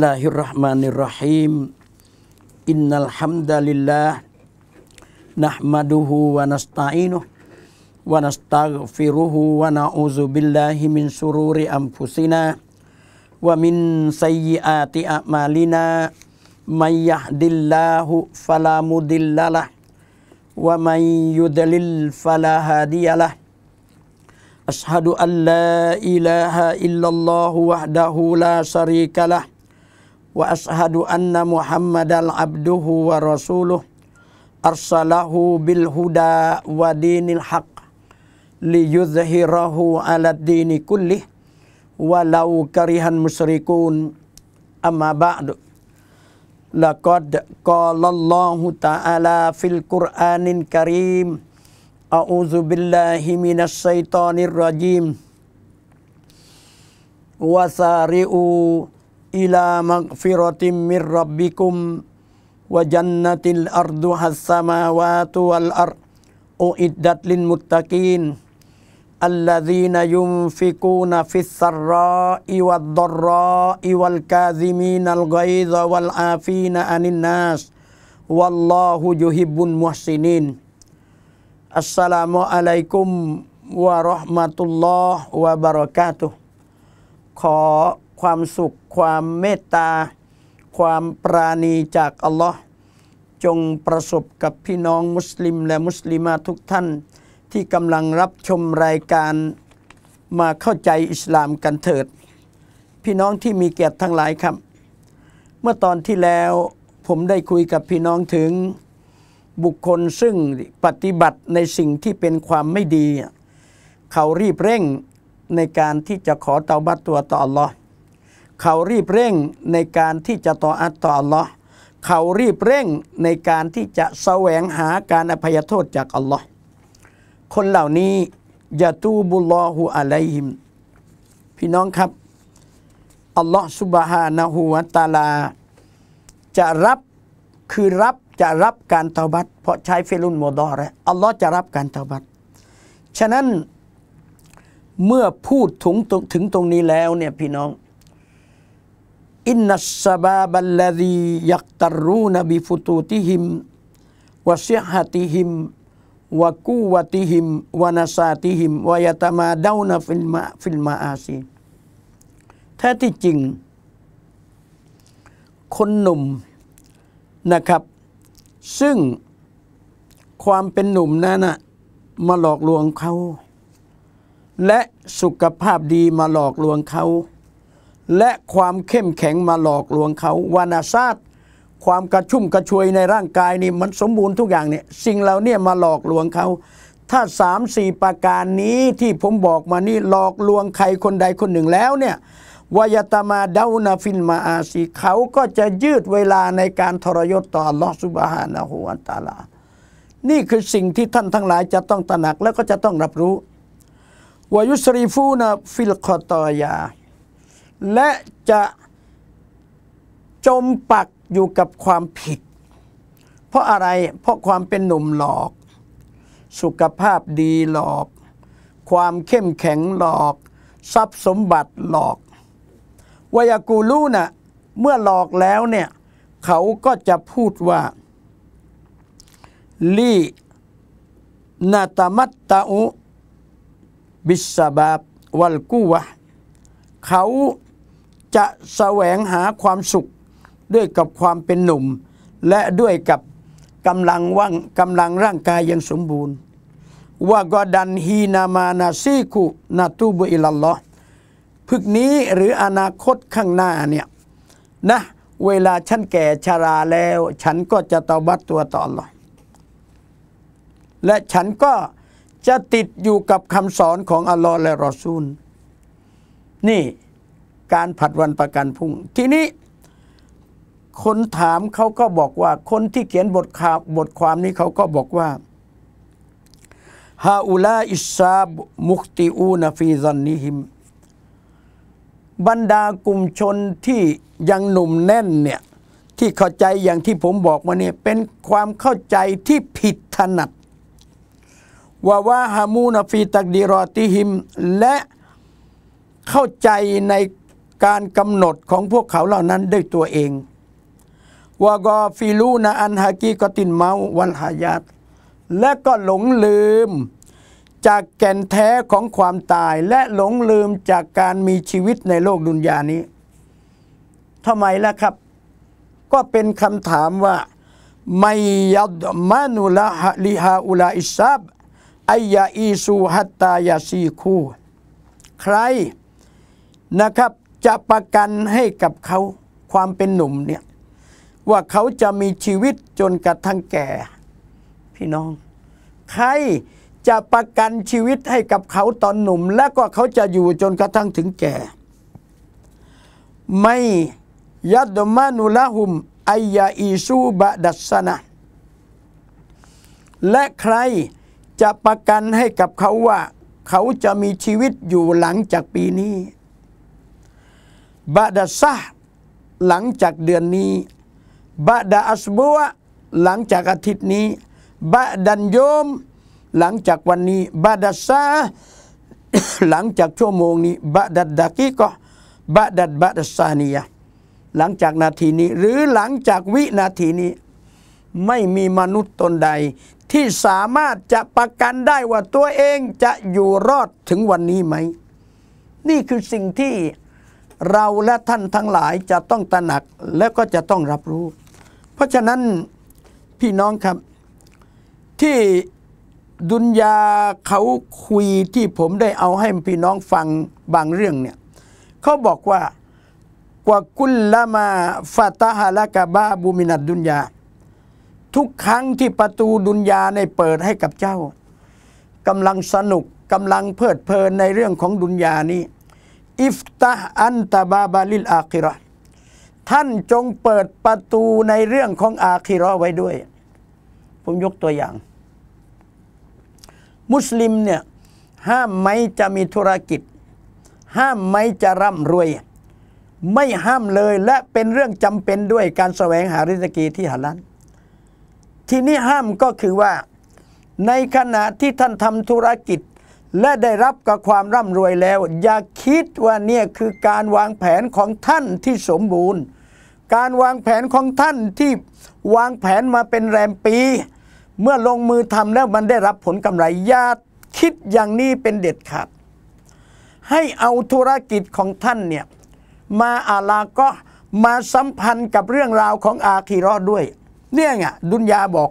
Bismillahirrahmanirrahim. Innal hamdalillah nahmaduhu wa nasta'inuh wa nastaghfiruhu wa na'udzu billahi min sururi anfusina wa min sayyiati a'malina may yahdillahu fala mudhillalah wa may yudlil fala hadiyalah أشهد أن لا إله إلا الله وحده لا واشهد ان محمدا عبده ورسوله ارسله بالهدى ودين الحق ليظهره على الدين كله ولو كره المشركون اما بعد لقد قال الله تعالى في القران الكريم اعوذ بالله من الشيطان الرجيم وسارئوا إلى مغفرة من ربكم وجنة الأرض السماوات والأرض أعدت للمتقين الذين ينفقون في السراء والضراء والكاظمين الغيظ والعافين عن الناس والله يحب المحسنين السلام عليكم ورحمة الله وبركاته ขอความสุขความเมตตาความปราณีจากอัลลอฮ์จงประสบกับพี่น้องมุสลิมและมุสลิมาทุกท่าน ที่กำลังรับชมรายการมาเข้าใจอิสลามกันเถิด พี่น้องที่มีเกียรติทั้งหลายครับ เมื่อตอนที่แล้วผมได้คุยกับพี่น้องถึงบุคคลซึ่งปฏิบัติในสิ่งที่เป็นความไม่ดี เขารีบเร่งในการที่จะขอเตาบัตตัวต่ออัลลอฮ์เขารีบเร่งในการที่จะต่ออัตต่ออัลลอฮ์เขารีบเร่งในการที่จะแสวงหาการอภัยโทษจากอัลลอฮ์คนเหล่านี้ยะตูบุลลอฮุอะลัยฮิม พี่น้องครับอัลลอฮ์สุบฮานะฮูวะตาลา จะรับ คือรับ จะรับการเตาบัตเพราะใช้เฟลุนโมดอแล้วอัลลอฮ์จะรับการเตาบัตฉะนั้นเมื่อพูดถึงถึงตรงนี้แล้วเนี่ยพี่น้องอินนัสซาบาบัลลดียักตรูนบิฟุตูติหิมวะเสียหติหิมวะกูวะติหิมวะนาซาติหิมวะยตมาดาวนาฟิลมาฟิลมาอาซีแท้ที่จริง คนหนุ่มนะครับ ซึ่งความเป็นหนุ่มนั้นนะมาหลอกลวงเขาและสุขภาพดีมาหลอกลวงเขาและความเข้มแข็งมาหลอกลวงเขาวานาซาตความกระชุ่มกระชวยในร่างกายนี่มันสมบูรณ์ทุกอย่างเนี่ยสิ่งเราเนี่ยมาหลอกลวงเขาถ้าสามสี่ประการนี้ที่ผมบอกมานี่หลอกลวงใครคนใดคนหนึ่งแล้วเนี่ยวายตมาเดานาฟินมาอาซีเขาก็จะยืดเวลาในการทรยศต่อลอสุบฮานะฮูอัตาลา นี่คือสิ่งที่ท่านทั้งหลายจะต้องตระหนักแล้วก็จะต้องรับรู้วายุสรีฟูนาฟิลคอตอยาและจะจมปักอยู่กับความผิด เพราะอะไรเพราะความเป็นหนุ่มหลอก สุขภาพดีหลอก ความเข้มแข็งหลอก ทรัพย์สมบัติหลอกวายกูลูนะ่ะเมื่อหลอกแล้วเนี่ย เขาก็จะพูดว่า ลีนาตามัตตาอุบิสบาบวัลกูวะเขาจะแสวงหาความสุขด้วยกับความเป็นหนุ่ม และด้วยกับกำลังว่างกำลังร่างกายยังสมบูรณ์ ว่ากอดันฮีนามานาซีกุนาตูบุอิลลอพึกนี้หรืออนาคตข้างหน้าเนี่ย นะ เวลาฉันแก่ชาราแล้ว ฉันก็จะตอบัตตัวต่อหลอและฉันก็จะติดอยู่กับคำสอนของอัลลอฮ์และรอซูล นี่การผัดวันประกันพรุ่งทีนี้คนถามเขาก็บอกว่า คนที่เขียนบทข่าวบทความนี้เขาก็บอกว่าฮาอุลาอิซาบมุคติอูนฟีซันนิฮิมบรรดากลุ่มชนที่ยังหนุ่มแน่นเนี่ยที่เข้าใจอย่างที่ผมบอกมาเนี่ยเป็นความเข้าใจที่ผิดถนัดว่าว่าฮามูนฟีตักดีรอติฮิม และเข้าใจในการกำหนดของพวกเขาเหล่านั้นด้วยตัวเองวากอฟิลูนาอันฮากีกตินเมาวันหายาตและก็หลงลืม จากแก่นแท้ของความตาย และหลงลืมจากการมีชีวิตในโลกดุนยานี้ทำไมล่ะครับ ก็เป็นคำถามว่าไมยัดมานุลาลิฮาอุลาอิซับอายาอีซูฮัตตายาซีคู ใครนะครับจะประกันให้กับเขาความเป็นหนุ่มเนี่ย ว่าเขาจะมีชีวิตจนกระทั่งแก่ พี่น้อง ใครจะประกันชีวิตให้กับเขาตอนหนุ่ม แล้วก็เขาจะอยู่จนกระทั่งถึงแก่ ไม่ยัดมานุลาหุมอายาอิซูบะดัสนะและใครจะประกันให้กับเขาว่าเขาจะมีชีวิตอยู่หลังจากปีนี้บาดาซาหลังจากเดือนนี้บาดาอัสบัวหลังจากอาทิตย์นี้บาดันโยมหลังจากวันนี้บาดาซาหลังจากชั่วโมงนี้บาดัดดากิก็บาดัดบาดาสานียหลังจากนาทีนี้หรือหลังจากวินาทีนี้ ไม่มีมนุษย์ตนใด ที่สามารถจะประกันได้ว่าตัวเองจะอยู่รอดถึงวันนี้ไหม นี่คือสิ่งที่เราและท่านทั้งหลายจะต้องตระหนักและก็จะต้องรับรู้ เพราะฉะนั้นพี่น้องครับ ที่ดุนยาเขาคุยที่ผมได้เอาให้พี่น้องฟังบางเรื่องเนี่ยเขาบอกว่ากว่ากุลละมาฟาตาฮาละกะบาบูมินัดดุนยาทุกครั้งที่ประตูดุนยาในเปิดให้กับเจ้ากำลังสนุกกำลังเพลิดเพลินในเรื่องของดุนยานี้อิฟตาอันตะบาบาลิลอาคิรอท่านจงเปิดประตูในเรื่องของอาคิรอไว้ด้วย ผมยกตัวอย่าง มุสลิมเนี่ยห้ามไหมจะมีธุรกิจ ห้ามไหมจะร่ำรวย ไม่ห้ามเลยและเป็นเรื่องจำเป็นด้วยการแสวงหาริสกีที่ฮาลันทีนี้ห้ามก็คือว่า ในขณะที่ท่านทำธุรกิจและได้รับกับความร่ำรวยแล้ว อย่าคิดว่าเนี่ยคือการวางแผนของท่านที่สมบูรณ์ การวางแผนของท่านที่วางแผนมาเป็นแรมปี เมื่อลงมือทำแล้วมันได้รับผลกำไรอย่าคิดอย่างนี้เป็นเด็ดขาดให้เอาธุรกิจของท่านเนี่ยมาอาลาก็มาสัมพันธ์กับเรื่องราวของอาคีรอด้วย เนี่ยไงดุนยาบอก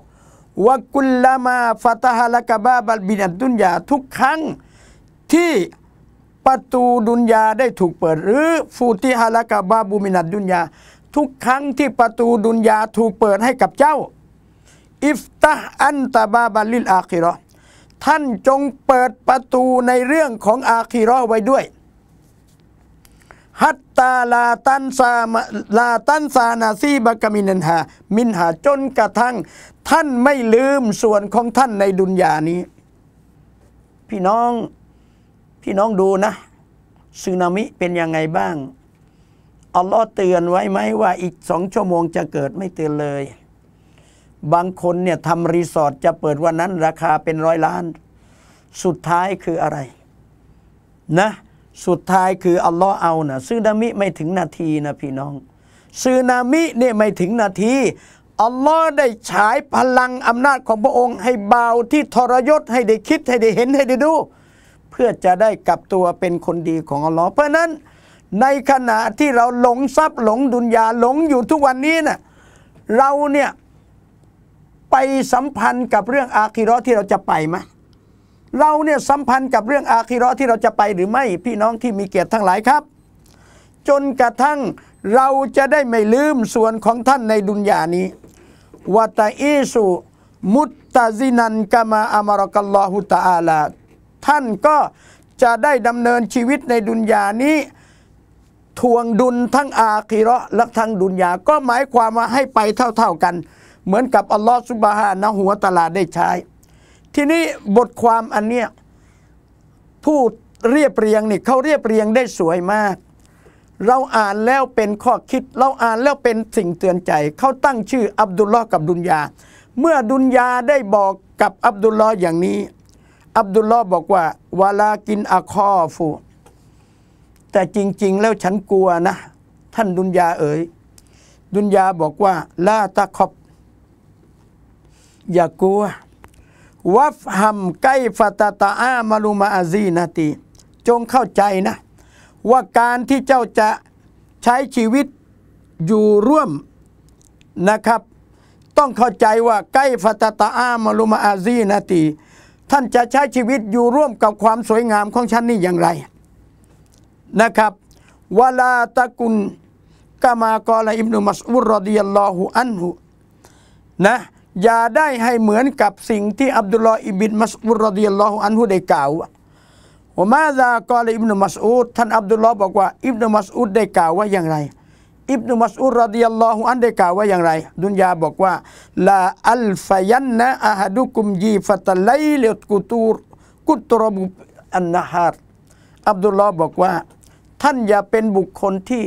วกุลละมาฟาตาฮาลกะบาบัลบินันดุนยาทุกครั้งที่ประตูดุนยาได้ถูกเปิด หรือฟูติฮาลกะบาบูมินัดดุนยาทุกครั้งที่ประตูดุนยาถูกเปิดให้กับเจ้าอิฟตาอันตาบาบัลลิลอาคิรอท่านจงเปิดประตูในเรื่องของอาคิรอไว้ด้วยฮัตตาลาตันซาลาตันซานาซีบากามินันหามินหาจนกระทั่ง ท่านไม่ลืมส่วนของท่านในดุนยานี้ พี่น้องพี่น้องดูนะสึนามิเป็นยังไงบ้างอัลลอฮ์เตือนไว้ไหมว่าอีกสองชั่วโมงจะเกิดไม่เตือนเลย บางคนเนี่ยทำรีสอร์ทจะเปิดวันนั้นราคาเป็นร้อยล้าน สุดท้ายคืออะไร นะสุดท้ายคือ อัลลอฮ์เอานะซูนามิไม่ถึงนาทีนะพี่น้องซูนามิเนี่ยไม่ถึงนาทีอัลลอฮ์ได้ฉายพลังอำนาจของพระองค์ ให้เบาที่ทรยศให้ได้คิดให้ได้เห็นให้ได้ดู เพื่อจะได้กลับตัวเป็นคนดีของอัลลอฮ์เพราะนั้น ในขณะที่เราหลงทรัพย์หลงดุนยาหลงอยู่ทุกวันนี้นะ่ะเราเนี่ยไปสัมพันธ์กับเรื่องอาคิรอที่เราจะไปไหมเราเนี่ยสัมพันธ์กับเรื่องอาคีรอที่เราจะไปหรือไม่ พี่น้องที่มีเกียรติทั้งหลายครับ จนกระทั่งเราจะได้ไม่ลืมส่วนของท่านในดุนยานี้วัตอิสุ มุตตาซินันกามาอามารกัลลอฮุตาอาลา ท่านก็จะได้ดำเนินชีวิตในดุนยานี้ทวงดุลทั้งอาคีรอและทั้งดุนยาก็หมายความว่าให้ไปเท่าๆกัน เหมือนกับอัลลอฮฺสุบฮานะหัวตลาได้ใช้ทีนี้บทความอันเนี้ยผู้เรียบเรียงนี่เขาเรียบเรียงได้สวยมาก เราอ่านแล้วเป็นข้อคิด เราอ่านแล้วเป็นสิ่งเตือนใจ เขาตั้งชื่ออับดุลลอฮ์กับดุนยาเมื่อดุนยาได้บอกกับอับดุลลอฮ์อย่างนี้ อับดุลลอฮ์บอกว่าวาลากินอาคอฟูแต่จริง ๆแล้วฉันกลัวนะ ท่านดุนยาเอ๋ยดุนยาบอกว่าลาตะคอบอย่ากลัววัฟหัมไกฟตาตาอามาลุมาอาซีนาตี จงเข้าใจนะ ว่าการที่เจ้าจะใช้ชีวิตอยู่ร่วมนะครับ ต้องเข้าใจว่าไกฟตาตาอามาลุมาอาซีนาตี ท่านจะใช้ชีวิตอยู่ร่วมกับความสวยงามของฉันนี่อย่างไร นะครับวลาตะกุลกามากอลอิบนุมัสอุรรดิยัลลอฮุอันหุนะอย่าได้ให้เหมือนกับสิ่งที่อับดุลลอฮ์อิบินมัสอุรรดิยัลลอฮุอันฮุได้กล่าวว่ามาซากอลอิบนุมัสอุดท่านอับดุลลอฮ์บอกว่าอิบนุมัสอุดได้กล่าวว่าอย่างไรอิบนุมัสอุรรดิยัลลอฮุอันได้กล่าวว่าอย่างไร ดุนยาบอกว่าลาอัลฟยันนะอาฮัดุกุมยีฟัตไลเลตกุตูรกุตรบุอันนะฮารอับดุลลอฮ์บอกว่า ท่านอย่าเป็นบุคคลที่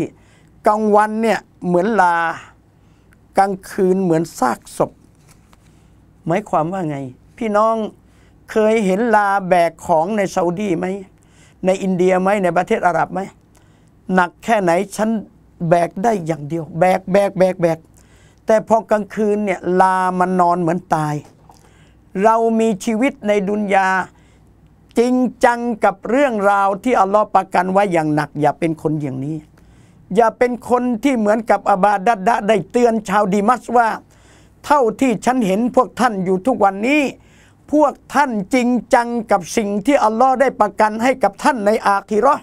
กลางวันเนี่ยเหมือนลากลางคืนเหมือนซากศพหมายความว่าไง พี่น้องเคยเห็นลาแบกของในซาอุดีไหม ในอินเดียไหม ในประเทศอาหรับไหมหนักแค่ไหนฉันแบกได้อย่างเดียว แบกแบกแบกแบกแต่พอกลางคืนเนี่ยลามันนอนเหมือนตาย เรามีชีวิตในดุนยาจริงจังกับเรื่องราวที่อัลลอฮ์ประกันไว้อย่างหนักอย่าเป็นคนอย่างนี้ อย่าเป็นคนที่เหมือนกับอาบาดัดดะได้เตือนชาวดีมัสว่าเท่าที่ฉันเห็นพวกท่านอยู่ทุกวันนี้ พวกท่านจริงจังกับสิ่งที่อัลลอฮ์ได้ประกันให้กับท่านในอาคีรอ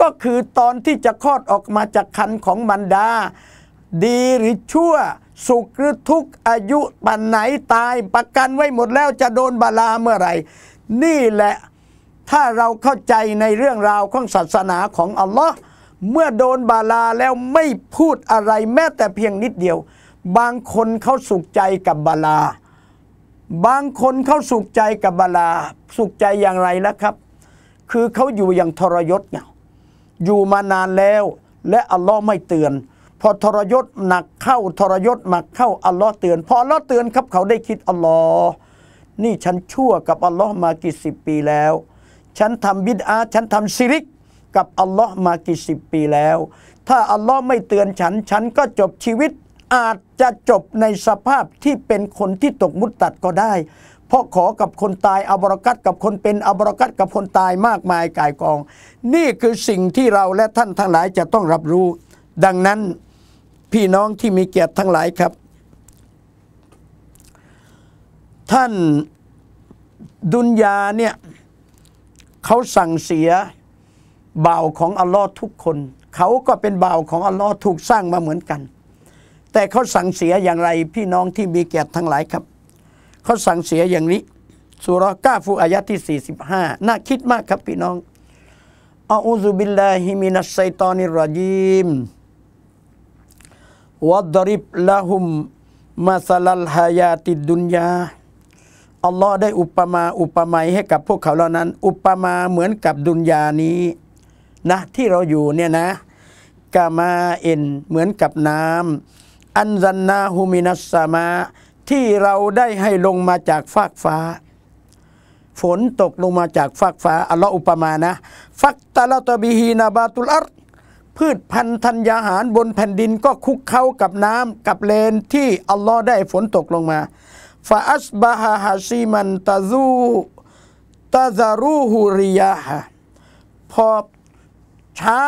ก็คือตอนที่จะคลอดออกมาจากคันของบรรดา ดีหรือชั่ว สุขหรือทุกข์อายุปันไหนตายประกันไว้หมดแล้วจะโดนบาลาเมื่อไหร่ นี่แหละถ้าเราเข้าใจในเรื่องราวของศาสนาของอัลลอฮ์เมื่อโดนบาลาแล้วไม่พูดอะไรแม้แต่เพียงนิดเดียวบางคนเขาสุขใจกับบาลา บางคนเขาสุขใจกับบาลา สุขใจอย่างไรนะครับ คือเขาอยู่อย่างทรยศเนี่ยอยู่มานานแล้วและอัลลอฮ์ไม่เตือน พอทรยศหนักเข้าทรยศหนักเข้าอัลลอฮ์เตือน พออัลลอฮ์เตือนครับเขาได้คิดอัลลอฮ์นี่ฉันชั่วกับอัลลอฮ์มากี่สิบปีแล้ว ฉันทำบิดอาฉันทำซิริกกับอัลลอฮ์มากี่สิบปีแล้ว ถ้าอัลลอฮ์ไม่เตือนฉัน ฉันก็จบชีวิตอาจจะจบในสภาพที่เป็นคนที่ตกมุตตัดก็ได้ เพราะขอกับคนตายอับรกัดกับคนเป็นอับรกัดกับคนตายมากมายกายกอง นี่คือสิ่งที่เราและท่านทั้งหลายจะต้องรับรู้ ดังนั้นพี่น้องที่มีเกียรติทั้งหลายครับ ท่านดุนยาเนี่ยเขาสั่งเสียบ่าวของอัลลอฮ์ทุกคนเขาก็เป็นบ่าวของอัลลอฮ์ถูกสร้างมาเหมือนกันแต่เขาสั่งเสียอย่างไรพี่น้องที่มีเกียรติทั้งหลายครับ เขาสั่งเสียอย่างนี้สุรก้าฟูอายะที่45น่าคิดมากครับพี่น้องอาอุซุบิลลาฮิมินัสไซตานิรจีมวัดดริบละหุมมาสลัลฮายาติดดุนยาอัลลอฮ์ได้อุปมาอุปไมยให้กับพวกเขาเหล่านั้น อุปมาเหมือนกับดุนยานี้ นะ ที่เราอยู่เนี่ยนะกามาเอ็นเหมือนกับน้ำอันซันนาฮูมินัสสมาที่เราได้ให้ลงมาจากฟากฟ้า ฝนตกลงมาจากฟากฟ้าอัลลอฮฺอุปมานะฟักตะลาตบิฮีนาบาตุลอัรพืชพันธัญญาหารบนแผ่นดินก็คุกเข้ากับน้ำกับเลนที่ อัลลอฮ์ได้ฝนตกลงมาฟาอัสบาฮาฮซีมันตาซูตาซารูฮูริยาฮพอเช้า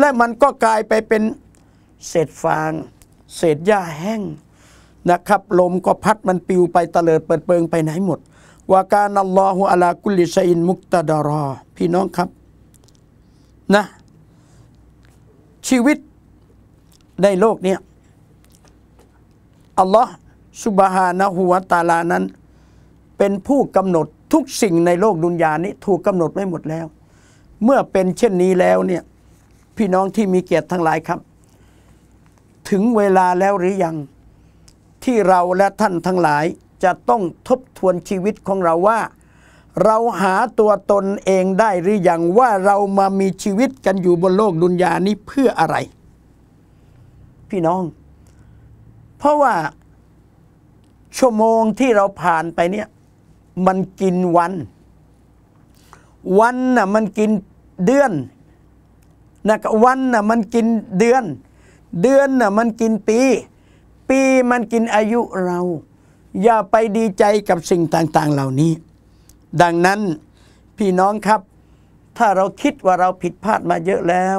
และมันก็กลายไปเป็นเศษฟางเศษหญ้าแห้งนะครับ ลมก็พัดมันปิวไปตะเลิดเปิดเปิงไปไหนหมดวากานัลลอฮุอะลากุลิชัยนมุกตาดารอพี่น้องครับนะชีวิตในโลกเนี้ยอัลลอฮ์สุบฮานะฮุวตาลานั้น เป็นผู้กำหนดทุกสิ่งในโลกดุนยานี้ ถูกกำหนดไว้หมดแล้ว เมื่อเป็นเช่นนี้แล้วเนี่ย พี่น้องที่มีเกียรติทั้งหลายครับถึงเวลาแล้วหรือยังที่เราและท่านทั้งหลาย จะต้องทบทวนชีวิตของเราว่า เราหาตัวตนเองได้หรือยังว่าเรามามีชีวิตกันอยู่บนโลกดุนยานี้เพื่ออะไร พี่น้อง เพราะว่าชั่วโมงที่เราผ่านไปเนี่ยมันกินวัน วันน่ะมันกินเดือนนะวันน่ะมันกินเดือนเดือนน่ะมันกินปี ปีมันกินอายุเรา อย่าไปดีใจกับสิ่งต่างๆเหล่านี้ ดังนั้นพี่น้องครับ ถ้าเราคิดว่าเราผิดพลาดมาเยอะแล้ว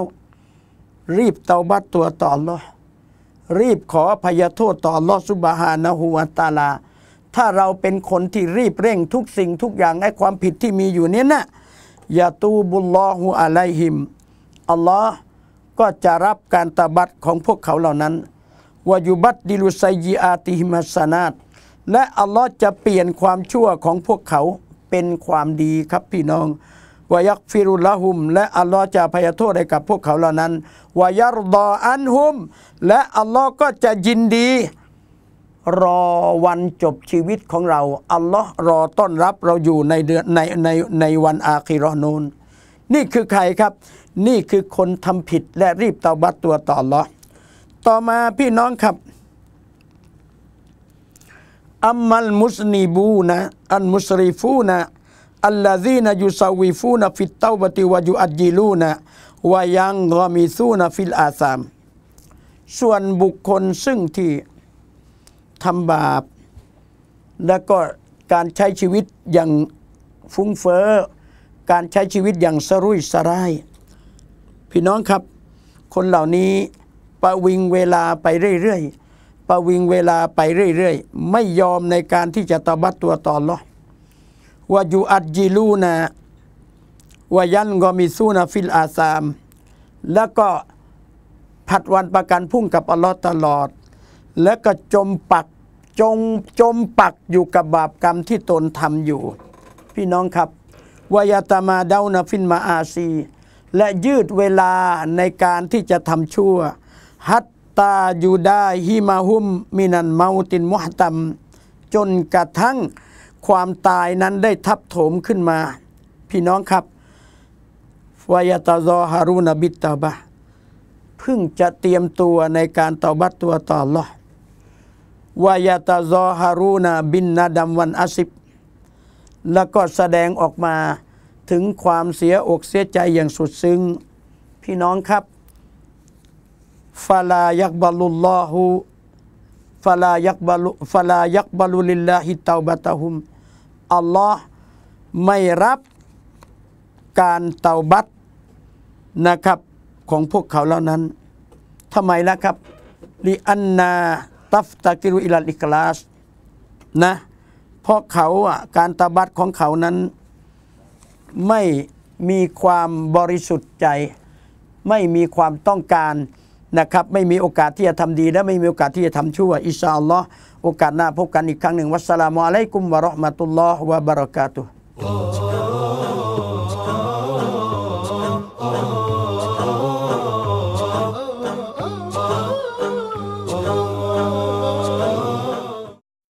รีบเตาบัตตัวต่อลอรีบขอพยโทษต่อลอสุบฮานะฮูวาตาลา ถ้าเราเป็นคนที่รีบเร่งทุกสิ่งทุกอย่างไอ้ความผิดที่มีอยู่เนี้ยนะอย่าตูบุลลอฮุอะลฮิมอัลลอฮ์ก็จะรับการตบัดของพวกเขาเหล่านั้นวายุบัตดิลุไซยีอาติฮิมัสนาต และอัลลอฮ์จะเปลี่ยนความชั่วของพวกเขาเป็นความดีครับพี่น้องวายักฟิรุลหุม และอัลลอฮ์จะพยโทษให้กับ พวกเขาเหล่านั้นวายัรดออันหุม และอัลลอฮ์ก็จะยินดี รอวันจบชีวิตของเรา อัลลอฮ์รอต้อนรับเราอยู่ในเดือนในในในวันอาคิรอนูนนี่คือใครครับ นี่คือคนทำผิดและรีบเตาบัตตัวต่อหรอ ต่อมาพี่น้องครับ อัมมัลมุสนีบูนะอันมุสริฟูนะอัลลาซีนยูซาวีฟูนะฟิตเตาบติวายูอัจจิลูนะวายังรอมีซูนะฟิลอาซาม ส่วนบุคคลซึ่งที่ทำบาปและก็การใช้ชีวิตอย่างฟุ้งเฟ้อการใช้ชีวิตอย่างสรุ่ยสรายพี่น้องครับ คนเหล่านี้ประวิงเวลาไปเรื่อยๆประวิงเวลาไปเรื่อยๆไม่ยอมในการที่จะตบัดตัวตอนหรอว่าอยู่อัดจิลูนะว่ายันกอมิซูนะฟิลอาซาม แล้วก็ผัดวันประกันพุ่งกับอัลลอฮ์ตลอด แล้วก็จมปักจงจมปักอยู่กับบาปกรรมที่ตนทำอยู่ พี่น้องครับวยตมาเดานาฟินมาอาซีและยืดเวลาในการที่จะทำชั่ว ฮัตตาอยู่ได้ฮิมาหุมมินันเมาตินมุฮตัมจนกระทั่งความตายนั้นได้ทับถมขึ้นมา พี่น้องครับวายตาซอฮารุนบิตตาบะเพิ่งจะเตรียมตัวในการตอบัตตัวต่อหลอวายตาซอฮารูนาบินนาดัมวันอาสิบแล้วก็แสดงออกมาถึงความเสียอกเสียใจอย่างสุดซึ้งพี่น้องครับฟาลายักบาลุลลอฮูฟาลายักบาลุฟาลายักบาลุลิลลาฮิตาบะตาฮุมอัลลอฮ์ไม่รับการเตาบัตนะครับของพวกเขาเหล่านั้นทำไมล่ะครับลิอันนาตัฟตะกิรุอิลลิกลาสนะเพราะเขาอ่ะการตาบัตของเขานั้นไม่มีความบริสุทธิ์ใจ ไม่มีความต้องการนะครับ ไม่มีโอกาสที่จะทำดี และไม่มีโอกาสที่จะทำชั่วอิชาอัลลอฮ์โอกาสหน้าพบกันอีกครั้งหนึ่ง วัสสลามุอะลัยกุมวะราะห์มะตุลลอฮ์วะบะเราะกาตุฮ์